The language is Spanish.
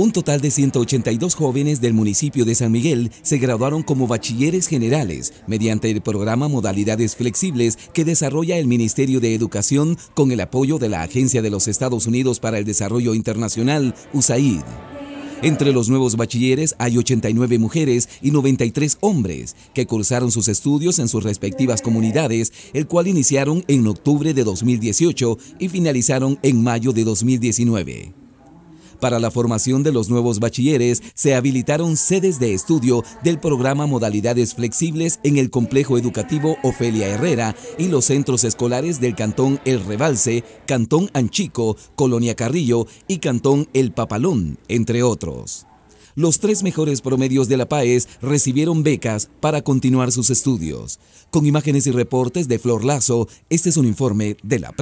Un total de 182 jóvenes del municipio de San Miguel se graduaron como bachilleres generales mediante el programa Modalidades Flexibles que desarrolla el Ministerio de Educación con el apoyo de la Agencia de los Estados Unidos para el Desarrollo Internacional, USAID. Entre los nuevos bachilleres hay 89 mujeres y 93 hombres que cursaron sus estudios en sus respectivas comunidades, el cual iniciaron en octubre de 2018 y finalizaron en mayo de 2019. Para la formación de los nuevos bachilleres se habilitaron sedes de estudio del programa Modalidades Flexibles en el Complejo Educativo Ofelia Herrera y los centros escolares del Cantón El Rebalse, Cantón Anchico, Colonia Carrillo y Cantón El Papalón, entre otros los tres mejores promedios de la PAES recibieron becas para continuar sus estudios. Con imágenes y reportes de Flor Lazo, este es un informe de la